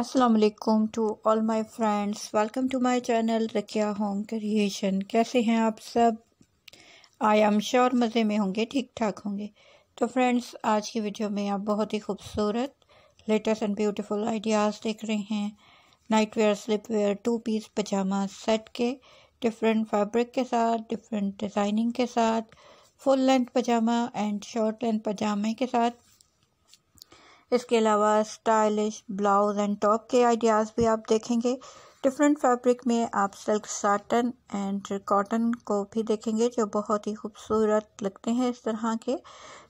Aslam to all my friends welcome to my channel Rakhiya home creation कैसे हैं आप सब आई एम श्योर मज़े में होंगे ठीक ठाक होंगे तो फ्रेंड्स आज की वीडियो में आप बहुत ही खूबसूरत लेटेस्ट एंड ब्यूटीफुल आइडियाज़ देख रहे हैं night wear sleep wear two piece pyjama set के डिफरेंट फैब्रिक के साथ डिफरेंट डिज़ाइनिंग के साथ full length pyjama and short length पजामे के साथ इसके अलावा स्टाइलिश ब्लाउज एंड टॉप के आइडियाज़ भी आप देखेंगे डिफरेंट फैब्रिक में आप सिल्क साटन एंड कॉटन को भी देखेंगे जो बहुत ही खूबसूरत लगते हैं इस तरह के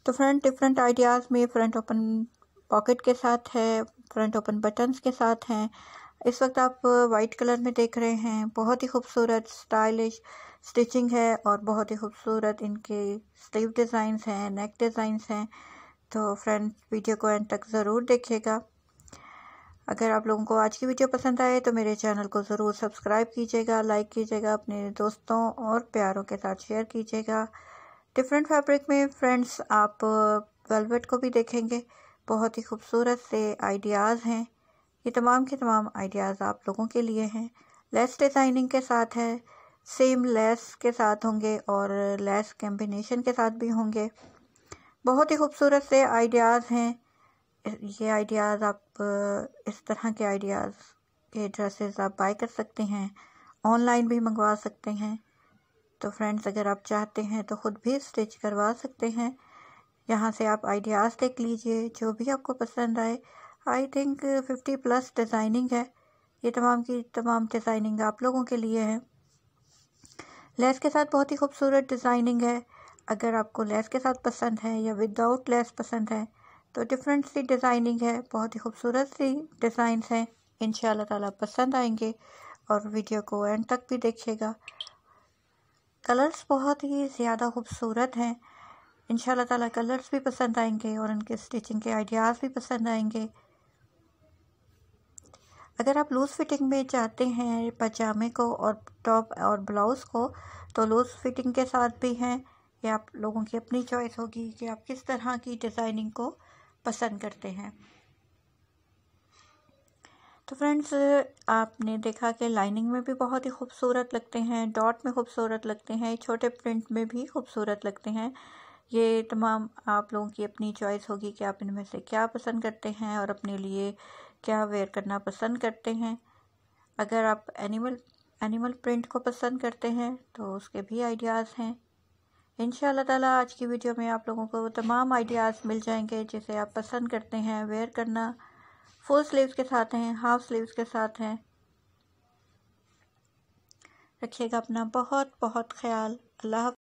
तो फ्रंट डिफरेंट आइडियाज़ में फ्रंट ओपन पॉकेट के साथ है फ्रंट ओपन बटन्स के साथ हैं इस वक्त आप वाइट कलर में देख रहे हैं बहुत ही खूबसूरत स्टाइलिश स्टिचिंग है और बहुत ही खूबसूरत इनके स्लीव डिज़ाइंस हैं नेक डिज़ाइंस हैं तो फ्रेंड वीडियो को एंड तक ज़रूर देखिएगा अगर आप लोगों को आज की वीडियो पसंद आए तो मेरे चैनल को ज़रूर सब्सक्राइब कीजिएगा लाइक कीजिएगा अपने दोस्तों और प्यारों के साथ शेयर कीजिएगा डिफरेंट फैब्रिक में फ्रेंड्स आप वेलवेट को भी देखेंगे बहुत ही खूबसूरत से आइडियाज़ हैं ये तमाम के तमाम आइडियाज़ आप लोगों के लिए हैं लेस डिज़ाइनिंग के साथ है सेम लेस के साथ होंगे और लेस कम्बिनेशन के साथ भी होंगे बहुत ही खूबसूरत से आइडियाज़ हैं ये आइडियाज़ आप इस तरह के आइडियाज़ के ड्रेसेस आप बाय कर सकते हैं ऑनलाइन भी मंगवा सकते हैं तो फ्रेंड्स अगर आप चाहते हैं तो ख़ुद भी स्टिच करवा सकते हैं यहाँ से आप आइडियाज़ देख लीजिए जो भी आपको पसंद आए I think fifty plus designing है ये तमाम की तमाम डिज़ाइनिंग आप लोगों के लिए है लेस के साथ बहुत ही खूबसूरत डिज़ाइनिंग है अगर आपको लेस के साथ पसंद है या विदाउट लेस पसंद है तो डिफरेंट सी डिज़ाइनिंग है बहुत ही खूबसूरत सी डिज़ाइंस हैं इन ताला पसंद आएंगे और वीडियो को एंड तक भी देखिएगा कलर्स बहुत ही ज़्यादा खूबसूरत हैं इन ताला कलर्स भी पसंद आएंगे और उनके स्टिचिंग के आइडियाज़ भी पसंद आएंगे अगर आप लूज़ फिटिंग में चाहते हैं पजामे को और टॉप और ब्लाउज़ को तो लूज़ फिटिंग के साथ भी हैं कि आप लोगों की अपनी चॉइस होगी कि आप किस तरह की डिज़ाइनिंग को पसंद करते हैं तो फ्रेंड्स आपने देखा कि लाइनिंग में भी बहुत ही खूबसूरत लगते हैं डॉट में खूबसूरत लगते हैं छोटे प्रिंट में भी खूबसूरत लगते हैं ये तमाम आप लोगों की अपनी चॉइस होगी कि आप इनमें से क्या पसंद करते हैं और अपने लिए क्या वेयर करना पसंद करते हैं अगर आप एनिमल एनिमल प्रिंट को पसंद करते हैं तो उसके भी आइडियाज़ हैं इन ताला आज की वीडियो में आप लोगों को तमाम आइडियाज़ मिल जाएंगे जिसे आप पसंद करते हैं वेयर करना फुल स्लीव्स के साथ हैं हाफ स्लीव्स के साथ हैं रखिएगा अपना बहुत बहुत ख्याल अल्लाह